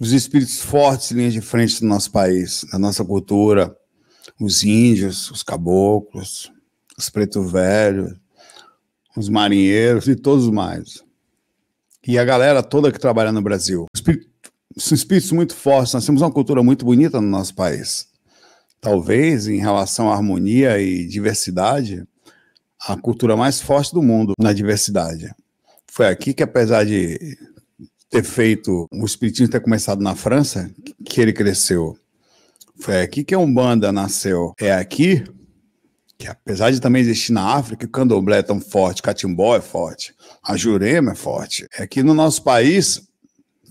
os espíritos fortes linhas de frente do nosso país, da nossa cultura, os índios, os caboclos, os preto velhos, os marinheiros e todos mais. E a galera toda que trabalha no Brasil. Espírito, são espíritos muito fortes, nós temos uma cultura muito bonita no nosso país. Talvez, em relação à harmonia e diversidade, a cultura mais forte do mundo na diversidade. Foi aqui que, apesar de ter feito o espiritismo ter começado na França, que ele cresceu. Foi aqui é, que a é Umbanda nasceu. É aqui que, apesar de também existir na África, o candomblé é tão forte, o catimbó é forte, a jurema é forte. É aqui no nosso país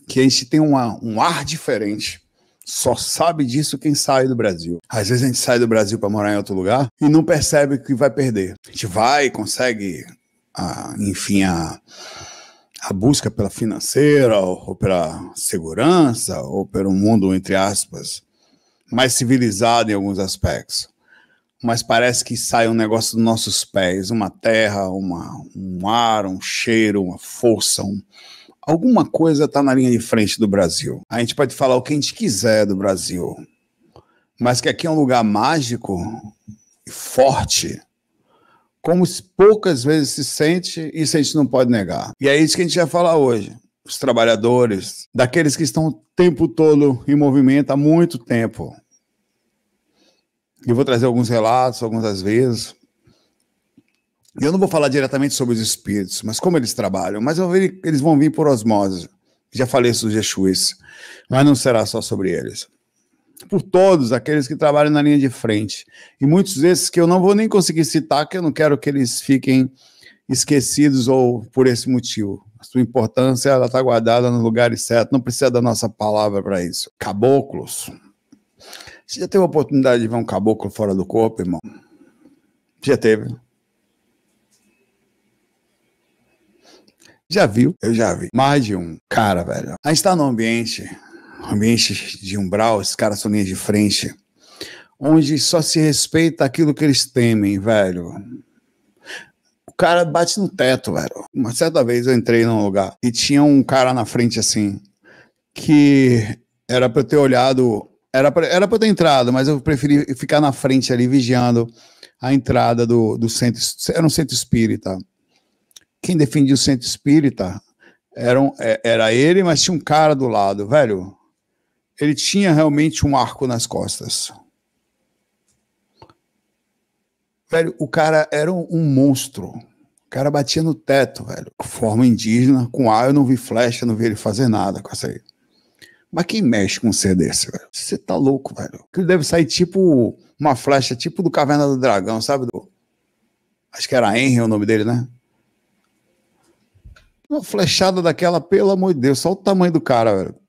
que a gente tem uma, um ar diferente. Só sabe disso quem sai do Brasil. Às vezes a gente sai do Brasil para morar em outro lugar e não percebe que vai perder. A gente vai, consegue, ah, enfim, a a busca pela financeira, ou, ou pela segurança, ou pelo mundo, entre aspas, mais civilizado em alguns aspectos. Mas parece que sai um negócio dos nossos pés, uma terra, uma, um ar, um cheiro, uma força, um, alguma coisa está na linha de frente do Brasil. A gente pode falar o que a gente quiser do Brasil, mas que aqui é um lugar mágico e forte como poucas vezes se sente, isso a gente não pode negar. E é isso que a gente vai falar hoje. Os trabalhadores, daqueles que estão o tempo todo em movimento há muito tempo. Eu vou trazer alguns relatos, algumas vezes. Eu não vou falar diretamente sobre os espíritos, mas como eles trabalham. Mas ver, eles vão vir por osmose. Já falei sobre os Exus, mas não será só sobre eles por todos aqueles que trabalham na linha de frente. E muitos desses que eu não vou nem conseguir citar, que eu não quero que eles fiquem esquecidos ou por esse motivo. A sua importância ela está guardada no lugar certo não precisa da nossa palavra para isso. Caboclos. Você já teve a oportunidade de ver um caboclo fora do corpo, irmão? Já teve. Já viu? Eu já vi. Mais de um. Cara, velho. A gente está num ambiente ambientes de umbral, esses caras são linha de frente, onde só se respeita aquilo que eles temem, velho. O cara bate no teto, velho. Uma certa vez eu entrei num lugar e tinha um cara na frente assim, que era pra eu ter olhado, era pra, era pra eu ter entrado, mas eu preferi ficar na frente ali vigiando a entrada do, do centro, era um centro espírita. Quem defendia o centro espírita eram, é, era ele, mas tinha um cara do lado, velho ele tinha realmente um arco nas costas. Velho, o cara era um monstro. O cara batia no teto, velho. Forma indígena, com ar eu não vi flecha, não vi ele fazer nada com essa aí. Mas quem mexe com um ser desse, velho? Você tá louco, velho. Ele deve sair tipo uma flecha, tipo do Caverna do Dragão, sabe? Do... Acho que era Henry o nome dele, né? Uma flechada daquela, pelo amor de Deus, só o tamanho do cara, velho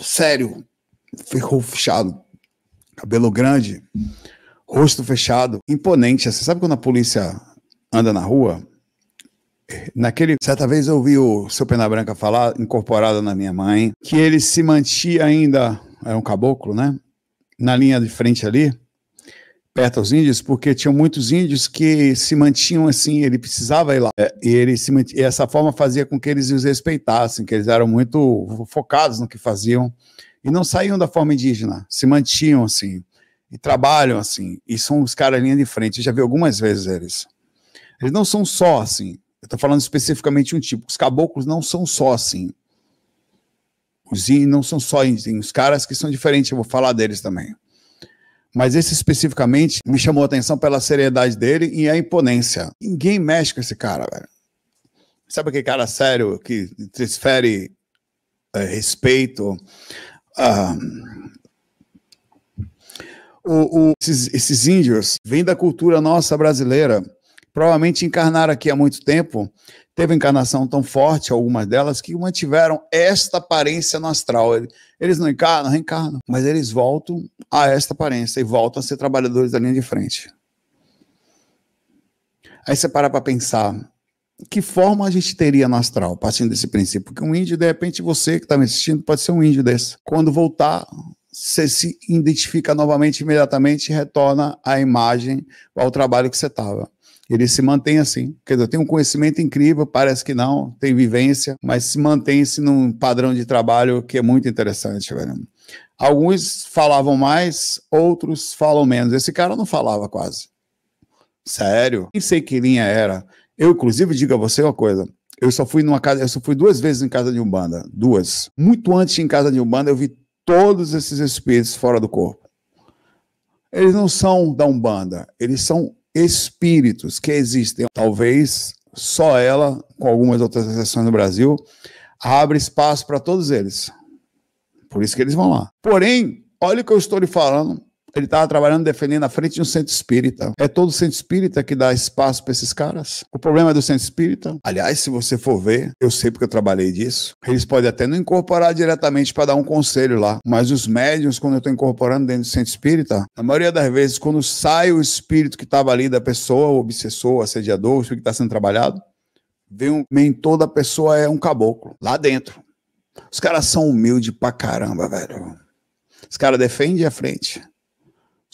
sério, ficou fechado, cabelo grande, rosto fechado, imponente. Você sabe quando a polícia anda na rua? Naquele, certa vez eu ouvi o seu Pena Branca falar, incorporado na minha mãe, que ele se mantinha ainda, é um caboclo, né? Na linha de frente ali, perto aos índios, porque tinha muitos índios que se mantinham assim, ele precisava ir lá. É, e, ele se e essa forma fazia com que eles os respeitassem, que eles eram muito focados no que faziam e não saíam da forma indígena, se mantinham assim, e trabalham assim, e são os caras linha de frente. Eu já vi algumas vezes eles. Eles não são só assim. Eu estou falando especificamente um tipo. Os caboclos não são só assim. Os índios não são só índios. Os caras que são diferentes, eu vou falar deles também. Mas esse especificamente me chamou a atenção pela seriedade dele e a imponência. Ninguém mexe com esse cara, velho. Sabe aquele cara sério que transfere é, respeito? Ah, o, o, esses, esses índios vêm da cultura nossa brasileira, provavelmente encarnaram aqui há muito tempo teve encarnação tão forte, algumas delas, que mantiveram esta aparência no astral. Eles não encarnam, reencarnam, mas eles voltam a esta aparência e voltam a ser trabalhadores da linha de frente. Aí você para para pensar, que forma a gente teria no astral, partindo desse princípio? Que um índio, de repente, você que está me assistindo, pode ser um índio desse. Quando voltar, você se identifica novamente imediatamente e retorna à imagem, ao trabalho que você estava ele se mantém assim. Quer dizer, tem um conhecimento incrível, parece que não, tem vivência, mas se mantém-se num padrão de trabalho que é muito interessante, velho. Alguns falavam mais, outros falam menos. Esse cara não falava quase. Sério? Nem sei que linha era. Eu, inclusive, digo a você uma coisa. Eu só fui numa casa, eu só fui duas vezes em casa de Umbanda. Duas. Muito antes em casa de Umbanda, eu vi todos esses espíritos fora do corpo. Eles não são da Umbanda, eles são espíritos que existem, talvez só ela, com algumas outras exceções no Brasil, abre espaço para todos eles. Por isso que eles vão lá. Porém, olha o que eu estou lhe falando ele estava trabalhando, defendendo a frente de um centro espírita. É todo centro espírita que dá espaço para esses caras? O problema é do centro espírita? Aliás, se você for ver, eu sei porque eu trabalhei disso, eles podem até não incorporar diretamente para dar um conselho lá, mas os médiums, quando eu estou incorporando dentro do centro espírita, na maioria das vezes, quando sai o espírito que estava ali da pessoa, o obsessor, o assediador, o espírito que está sendo trabalhado, vem um mentor da pessoa é um caboclo, lá dentro. Os caras são humildes pra caramba, velho. Os caras defendem a frente.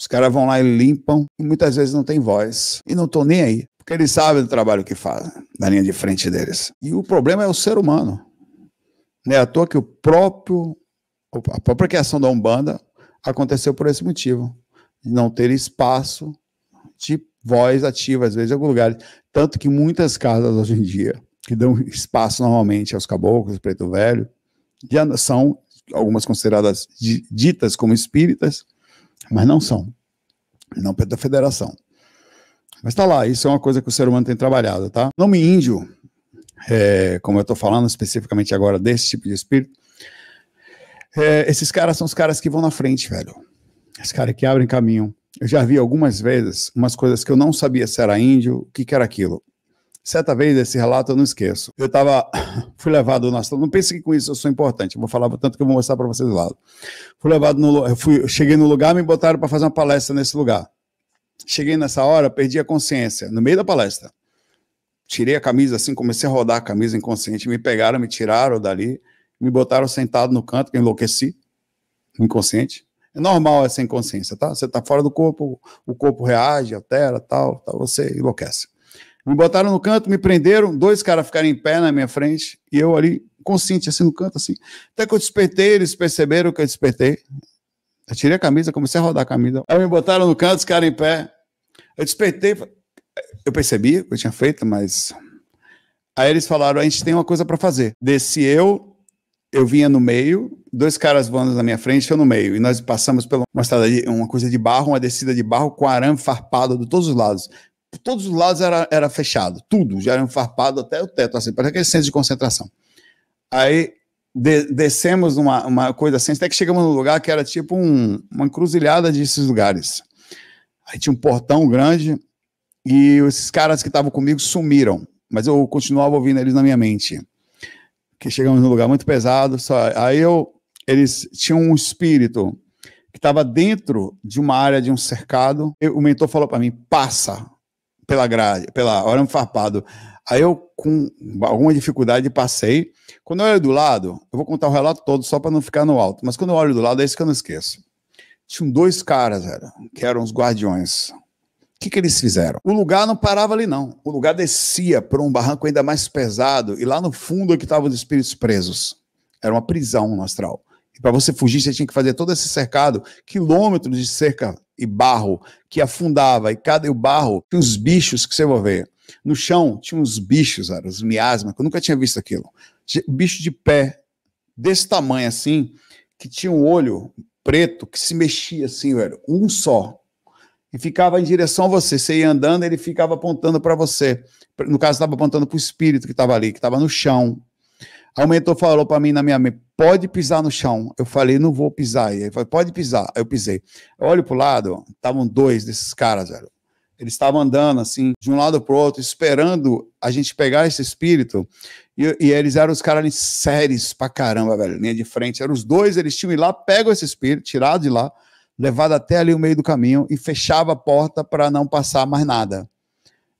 Os caras vão lá e limpam e muitas vezes não tem voz. E não estão nem aí. Porque eles sabem do trabalho que fazem, na linha de frente deles. E o problema é o ser humano. Não é à toa que o próprio, a própria criação da Umbanda aconteceu por esse motivo. Não ter espaço de voz ativa, às vezes, em algum lugar. Tanto que muitas casas hoje em dia, que dão espaço normalmente aos caboclos, preto velho, já são algumas consideradas ditas como espíritas, mas não são, não pela federação. Mas tá lá, isso é uma coisa que o ser humano tem trabalhado, tá? nome índio, é, como eu tô falando especificamente agora desse tipo de espírito, é, esses caras são os caras que vão na frente, velho. Esses caras que abrem caminho. Eu já vi algumas vezes umas coisas que eu não sabia se era índio, o que, que era aquilo. Certa vez, esse relato eu não esqueço. Eu estava, fui levado na não pense que com isso eu sou importante, eu vou falar tanto que eu vou mostrar para vocês lá. Fui levado no, fui, cheguei no lugar, me botaram para fazer uma palestra nesse lugar. Cheguei nessa hora, perdi a consciência, no meio da palestra. Tirei a camisa assim, comecei a rodar a camisa inconsciente, me pegaram, me tiraram dali, me botaram sentado no canto, que eu enlouqueci, inconsciente. É normal essa inconsciência, tá? Você tá fora do corpo, o corpo reage, altera, tal, tal você enlouquece. Me botaram no canto, me prenderam, dois caras ficaram em pé na minha frente, e eu ali, consciente, assim, no canto, assim. Até que eu despertei, eles perceberam que eu despertei. Eu tirei a camisa, comecei a rodar a camisa. Aí me botaram no canto, os caras em pé. Eu despertei, eu percebi o que eu tinha feito, mas. Aí eles falaram: a gente tem uma coisa para fazer. Desci eu, eu vinha no meio, dois caras voando na minha frente, eu no meio. E nós passamos pela uma estrada, uma coisa de barro, uma descida de barro com arame farpado de todos os lados todos os lados era, era fechado, tudo, já era enfarpado até o teto, assim, para aquele centro de concentração. Aí de, descemos numa uma coisa assim, até que chegamos num lugar que era tipo um, uma encruzilhada desses lugares. Aí tinha um portão grande e esses caras que estavam comigo sumiram, mas eu continuava ouvindo eles na minha mente. Que chegamos num lugar muito pesado, só, aí eu eles tinham um espírito que estava dentro de uma área de um cercado. o mentor falou para mim: passa, pela grade, pela arame é farpado. Aí eu, com alguma dificuldade, passei. Quando eu olho do lado, eu vou contar o relato todo só para não ficar no alto, mas quando eu olho do lado, é isso que eu não esqueço. Tinham dois caras, era, que eram os guardiões. O que, que eles fizeram? O lugar não parava ali, não. O lugar descia para um barranco ainda mais pesado, e lá no fundo é que estavam os espíritos presos. Era uma prisão no astral. E para você fugir, você tinha que fazer todo esse cercado, quilômetros de cerca e barro que afundava e cada e o barro tinha uns bichos que você vai ver. No chão tinha uns bichos, era, os miasmas, que eu nunca tinha visto aquilo. Bicho de pé desse tamanho assim, que tinha um olho preto que se mexia assim, velho, um só. E ficava em direção a você. Você ia andando, ele ficava apontando para você. No caso, estava apontando para o espírito que estava ali, que estava no chão. Aí o mentor falou para mim na minha mente, pode pisar no chão. Eu falei, não vou pisar. Ele falou, pode pisar. Eu pisei. Eu olho pro lado, estavam dois desses caras, velho. Eles estavam andando assim, de um lado pro outro, esperando a gente pegar esse espírito. E, e eles eram os caras sérios pra caramba, velho. Linha de frente. Eram os dois, eles tinham ido lá, pegam esse espírito, tirado de lá, levado até ali o meio do caminho e fechava a porta para não passar mais nada.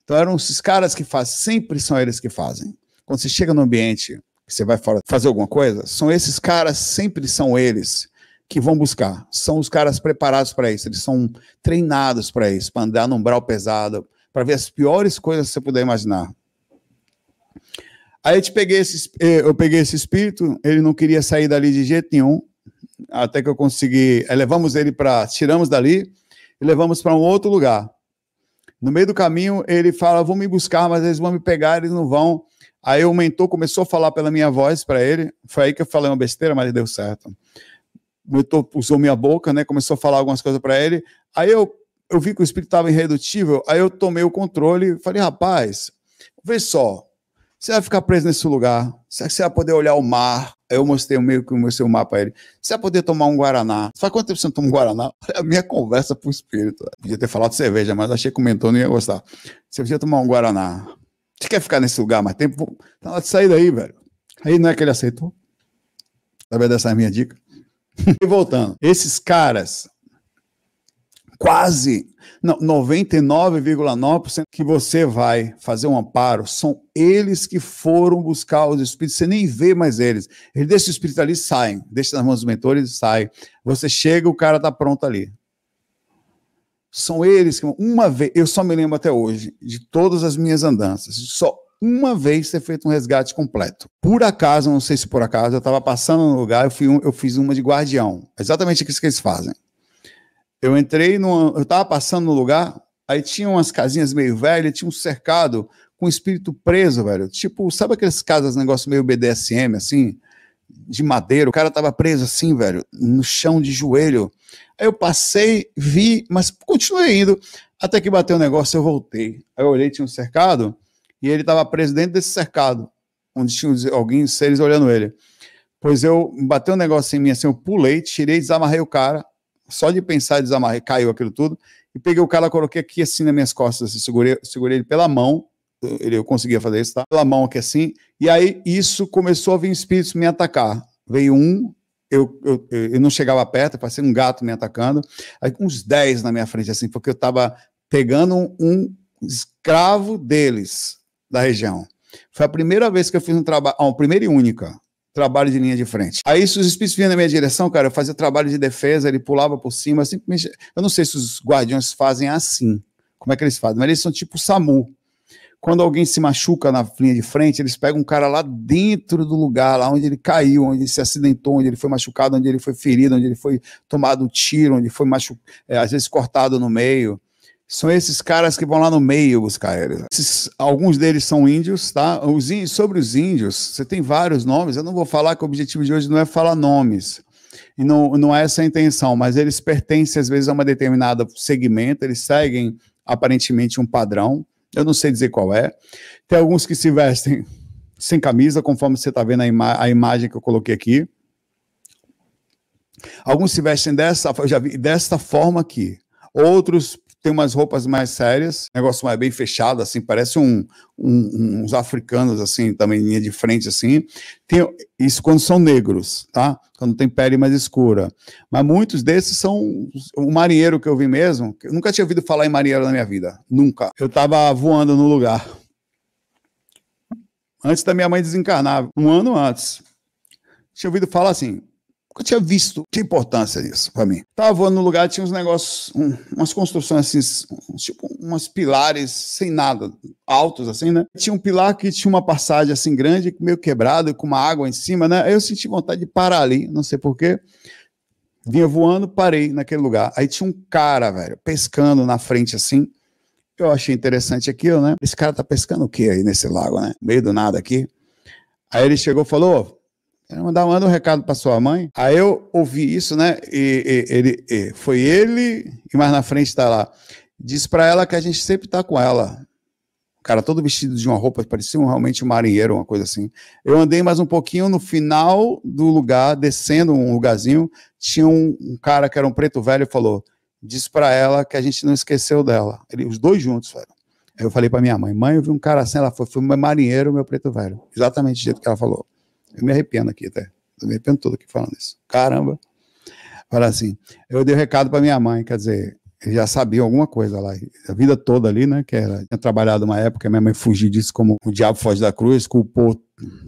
Então eram esses caras que fazem, sempre são eles que fazem. Quando você chega no ambiente, que você vai fazer alguma coisa, são esses caras, sempre são eles que vão buscar. São os caras preparados para isso, eles são treinados para isso, para andar num brau pesado, para ver as piores coisas que você puder imaginar. Aí eu, te peguei esse, eh, eu peguei esse espírito, ele não queria sair dali de jeito nenhum, até que eu consegui. Eh, levamos ele para. Tiramos dali e levamos para um outro lugar. No meio do caminho, ele fala: vão me buscar, mas eles vão me pegar, eles não vão. Aí aumentou, começou a falar pela minha voz para ele. Foi aí que eu falei uma besteira, mas deu certo. O usou minha boca, né? Começou a falar algumas coisas para ele. Aí eu, eu vi que o espírito estava irredutível. Aí eu tomei o controle. e Falei, rapaz, vê só. Você vai ficar preso nesse lugar. Será que você vai poder olhar o mar? Aí eu mostrei meio que o meu mapa para ele. Você vai poder tomar um Guaraná. Faz quanto tempo você não toma um Guaraná? A minha conversa pro espírito. Eu podia ter falado cerveja, mas achei que aumentou não ia gostar. Você podia tomar um Guaraná. Você quer ficar nesse lugar mais tempo? Tá na hora de sair daí, velho. Aí não é que ele aceitou. Através dessa é minha dica. e voltando, esses caras, quase, 99,9% que você vai fazer um amparo, são eles que foram buscar os espíritos, você nem vê mais eles. Eles deixam o espírito ali, saem, deixam nas mãos dos mentores e saem. Você chega, o cara tá pronto ali. São eles que uma vez, eu só me lembro até hoje de todas as minhas andanças, só uma vez ter feito um resgate completo. Por acaso, não sei se por acaso, eu estava passando no lugar, eu, fui um, eu fiz uma de guardião. Exatamente isso que eles fazem. Eu entrei numa, eu estava passando no lugar, aí tinha umas casinhas meio velhas, tinha um cercado com espírito preso, velho. Tipo, sabe aqueles casas negócio meio BDSM assim? de madeira, o cara tava preso assim, velho, no chão de joelho. Aí eu passei, vi, mas continuei indo, até que bateu um negócio, eu voltei. Aí eu olhei, tinha um cercado, e ele tava preso dentro desse cercado, onde tinha alguém, seres olhando ele. Pois eu, bateu um negócio em mim assim, eu pulei, tirei, desamarrei o cara, só de pensar, desamarrei, caiu aquilo tudo, e peguei o cara, coloquei aqui assim nas minhas costas, assim, segurei, segurei ele pela mão, ele, eu conseguia fazer isso, tá? Pela mão aqui assim. E aí isso começou a vir espíritos me atacar. Veio um, eu, eu, eu não chegava perto, parecia um gato me atacando. Aí uns 10 na minha frente, assim, porque eu estava pegando um, escravo deles da região. Foi a primeira vez que eu fiz um trabalho, a ah, primeira e única, trabalho de linha de frente. Aí, se os espíritos vinham na minha direção, cara, eu fazia trabalho de defesa, ele pulava por cima, assim Eu não sei se os guardiões fazem assim, como é que eles fazem, mas eles são tipo SAMU. Quando alguém se machuca na linha de frente, eles pegam um cara lá dentro do lugar, lá onde ele caiu, onde ele se acidentou, onde ele foi machucado, onde ele foi ferido, onde ele foi tomado um tiro, onde foi É, às vezes cortado no meio. São esses caras que vão lá no meio buscar eles. Esses, alguns deles são índios, tá? Os índios, sobre os índios, você tem vários nomes. Eu não vou falar que o objetivo de hoje não é falar nomes. E não, não é essa a intenção, mas eles pertencem às vezes a uma determinada segmento, eles seguem aparentemente um padrão eu não sei dizer qual é. Tem alguns que se vestem sem camisa, conforme você está vendo a, ima a imagem que eu coloquei aqui. Alguns se vestem dessa, já vi, dessa forma aqui. Outros tem umas roupas mais sérias, negócio mais bem fechado, assim, parece um, um, uns africanos, assim, também linha de frente, assim. Tem, isso quando são negros, tá? Quando tem pele mais escura. Mas muitos desses são o marinheiro que eu vi mesmo. Eu nunca tinha ouvido falar em marinheiro na minha vida, nunca. Eu tava voando no lugar. Antes da minha mãe desencarnar, um ano antes. Tinha ouvido falar assim, eu tinha visto que importância disso é para mim. Tava voando no lugar, tinha uns negócios, um, umas construções assim, tipo umas pilares sem nada, altos assim, né? Tinha um pilar que tinha uma passagem assim grande, meio quebrado, com uma água em cima, né? Aí eu senti vontade de parar ali, não sei porquê. Vinha voando, parei naquele lugar. Aí tinha um cara, velho, pescando na frente assim. Eu achei interessante aquilo, né? Esse cara tá pescando o que aí nesse lago, né? Meio do nada aqui. Aí ele chegou e falou: Mandar, manda um recado para sua mãe. Aí eu ouvi isso, né? E, e ele, e, foi ele, e mais na frente está lá. Diz para ela que a gente sempre está com ela. O cara todo vestido de uma roupa, parecia um, realmente um marinheiro, uma coisa assim. Eu andei mais um pouquinho no final do lugar, descendo um lugarzinho, tinha um, um cara que era um preto velho e falou: Diz para ela que a gente não esqueceu dela. Ele, os dois juntos, velho. Aí eu falei para minha mãe: Mãe, eu vi um cara assim, ela foi, foi um marinheiro, meu preto velho. Exatamente do jeito que ela falou. Eu me arrependo aqui até. Eu me arrependo todo aqui falando isso. Caramba. Fala assim, eu dei um recado para minha mãe, quer dizer, eu já sabia alguma coisa lá, a vida toda ali, né, que era, tinha trabalhado uma época, minha mãe fugiu disso como o diabo foge da cruz, culpou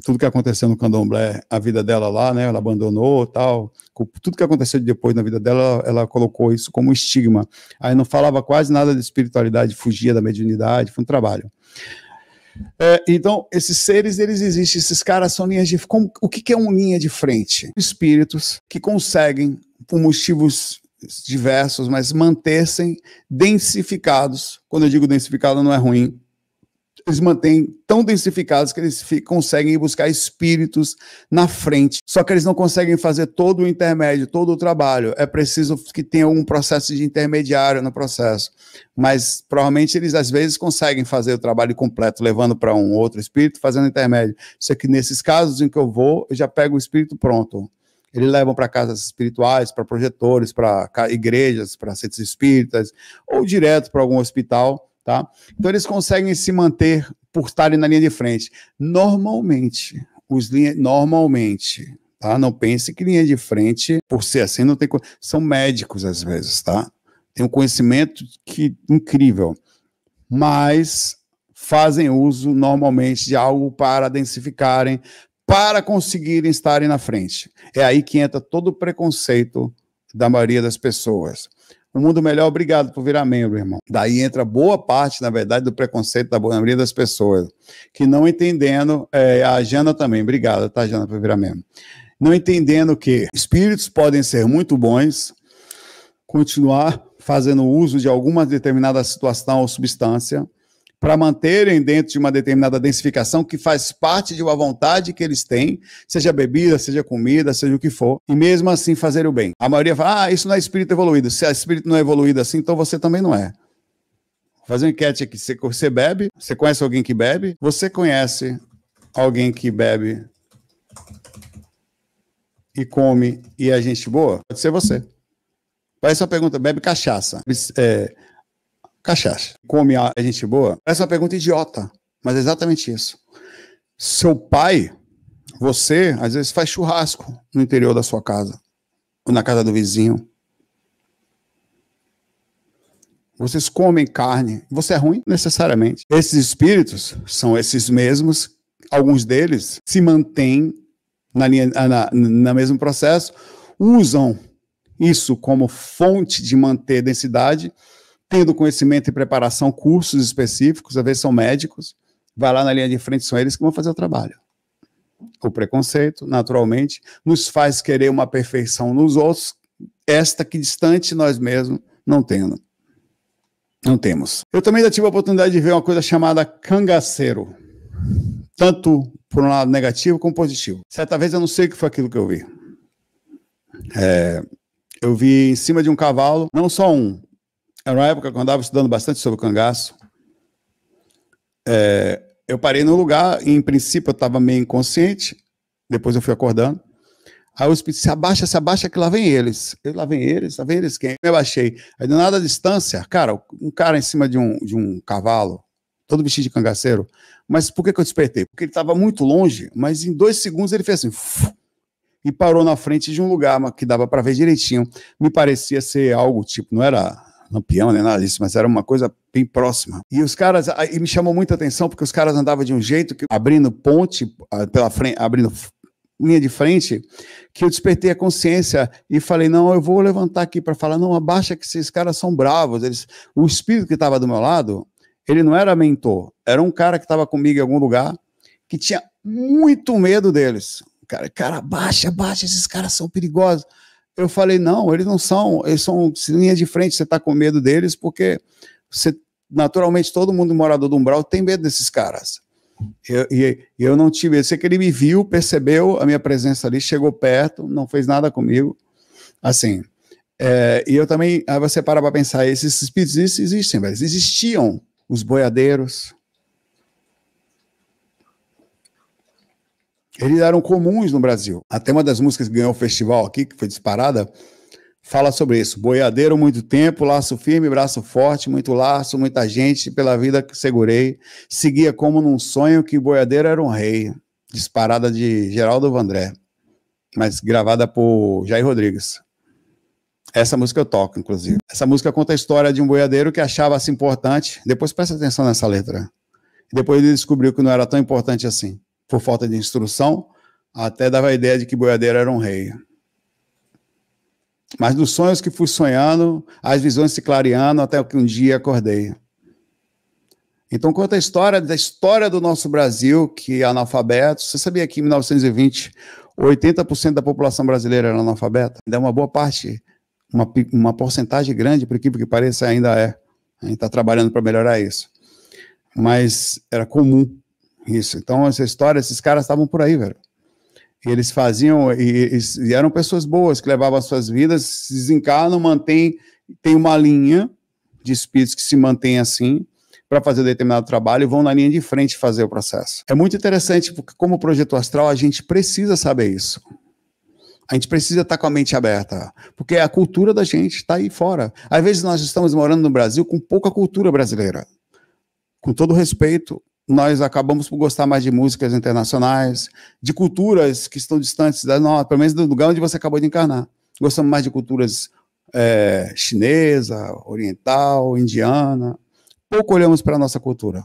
tudo que aconteceu no candomblé, a vida dela lá, né, ela abandonou, tal, tudo que aconteceu depois na vida dela, ela colocou isso como estigma, aí não falava quase nada de espiritualidade, fugia da mediunidade, foi um trabalho. É, então, esses seres, eles existem, esses caras são linhas de. Como, o que, que é uma linha de frente? Espíritos que conseguem, por motivos diversos, mas manter-se densificados. Quando eu digo densificado, não é ruim, eles mantêm tão densificados que eles conseguem buscar espíritos na frente. Só que eles não conseguem fazer todo o intermédio, todo o trabalho. É preciso que tenha um processo de intermediário no processo. Mas provavelmente eles às vezes conseguem fazer o trabalho completo, levando para um outro espírito, fazendo intermédio. Só que nesses casos em que eu vou, eu já pego o espírito pronto. Eles levam para casas espirituais, para projetores, para igrejas, para centros espíritas, ou direto para algum hospital Tá? Então eles conseguem se manter por estarem na linha de frente. Normalmente, os linha, normalmente, tá? Não pense que linha de frente, por ser assim, não tem são médicos às vezes, tá? Tem um conhecimento que incrível, mas fazem uso normalmente de algo para densificarem, para conseguirem estarem na frente. É aí que entra todo o preconceito da maioria das pessoas. No mundo melhor, obrigado por virar membro, irmão. Daí entra boa parte, na verdade, do preconceito da maioria das pessoas, que não entendendo, é, a Jana também, obrigado, tá, Jana, por virar membro. Não entendendo que espíritos podem ser muito bons, continuar fazendo uso de alguma determinada situação ou substância, para manterem dentro de uma determinada densificação que faz parte de uma vontade que eles têm, seja bebida, seja comida, seja o que for, e mesmo assim fazer o bem. A maioria fala, ah, isso não é espírito evoluído. Se o é espírito não é evoluído assim, então você também não é. Fazer uma enquete aqui, você bebe? Você conhece alguém que bebe? Você conhece alguém que bebe e come e é gente boa? Pode ser você. Parece uma pergunta, bebe cachaça. É, cachaça. Come a gente boa? Essa é uma pergunta idiota, mas é exatamente isso. Seu pai, você, às vezes faz churrasco no interior da sua casa, ou na casa do vizinho. Vocês comem carne. Você é ruim? Necessariamente. Esses espíritos são esses mesmos. Alguns deles se mantêm na linha, na, na mesmo processo, usam isso como fonte de manter densidade tendo conhecimento e preparação, cursos específicos, às vezes são médicos, vai lá na linha de frente, são eles que vão fazer o trabalho. O preconceito, naturalmente, nos faz querer uma perfeição nos outros, esta que distante nós mesmos não temos. Não temos. Eu também já tive a oportunidade de ver uma coisa chamada cangaceiro, tanto por um lado negativo como positivo. Certa vez eu não sei o que foi aquilo que eu vi. É, eu vi em cima de um cavalo, não só um, era uma época que eu andava estudando bastante sobre o cangaço. É, eu parei no lugar, e, em princípio eu estava meio inconsciente, depois eu fui acordando. Aí os se abaixa, se abaixa, que lá vem eles. Eu, lá vem eles, lá vem eles quem? Eu abaixei. Aí do nada a distância, cara, um cara em cima de um, de um cavalo, todo vestido de cangaceiro. Mas por que, que eu despertei? Porque ele estava muito longe, mas em dois segundos ele fez assim, e parou na frente de um lugar que dava para ver direitinho. Me parecia ser algo tipo, não era lampião nem nada disso, mas era uma coisa bem próxima. E os caras, e me chamou muita atenção porque os caras andavam de um jeito que abrindo ponte pela frente, abrindo linha de frente, que eu despertei a consciência e falei: não, eu vou levantar aqui para falar, não, abaixa que esses caras são bravos. Eles, o espírito que estava do meu lado, ele não era mentor, era um cara que estava comigo em algum lugar que tinha muito medo deles. Cara, cara, abaixa, abaixa, esses caras são perigosos eu falei, não, eles não são, eles são linha de frente, você está com medo deles, porque você, naturalmente todo mundo morador do Umbral tem medo desses caras. Eu, e eu não tive, eu sei que ele me viu, percebeu a minha presença ali, chegou perto, não fez nada comigo, assim. É, e eu também, aí você para para pensar, esses espíritos existem, velho, existiam os boiadeiros, eles eram comuns no Brasil. Até uma das músicas que ganhou o festival aqui, que foi disparada, fala sobre isso. Boiadeiro muito tempo, laço firme, braço forte, muito laço, muita gente, pela vida que segurei. Seguia como num sonho que boiadeiro era um rei. Disparada de Geraldo Vandré, mas gravada por Jair Rodrigues. Essa música eu toco, inclusive. Essa música conta a história de um boiadeiro que achava-se importante. Depois presta atenção nessa letra. Depois ele descobriu que não era tão importante assim por falta de instrução, até dava a ideia de que boiadeiro era um rei. Mas dos sonhos que fui sonhando, as visões se clareando até que um dia acordei. Então conta a história da história do nosso Brasil, que é analfabeto. Você sabia que em 1920 80% da população brasileira era analfabeta? Ainda é uma boa parte, uma, uma porcentagem grande, por equipe que pareça, ainda é. A gente está trabalhando para melhorar isso. Mas era comum isso. Então, essa história, esses caras estavam por aí, velho. E eles faziam, e, e, eram pessoas boas que levavam as suas vidas, se desencarnam, mantém, tem uma linha de espíritos que se mantém assim para fazer determinado trabalho e vão na linha de frente fazer o processo. É muito interessante porque, como projeto astral, a gente precisa saber isso. A gente precisa estar tá com a mente aberta, porque a cultura da gente está aí fora. Às vezes nós estamos morando no Brasil com pouca cultura brasileira. Com todo respeito, nós acabamos por gostar mais de músicas internacionais, de culturas que estão distantes da nossa, pelo menos do lugar onde você acabou de encarnar. Gostamos mais de culturas é, chinesa, oriental, indiana. Pouco olhamos para a nossa cultura.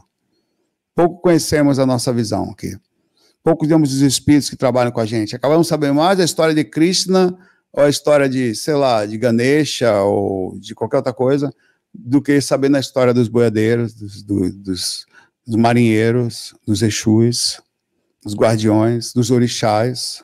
Pouco conhecemos a nossa visão aqui. Pouco vemos os espíritos que trabalham com a gente. Acabamos sabendo mais a história de Krishna ou a história de, sei lá, de Ganesha ou de qualquer outra coisa, do que saber na história dos boiadeiros, dos, do, dos dos marinheiros, dos exus, dos guardiões, dos orixás,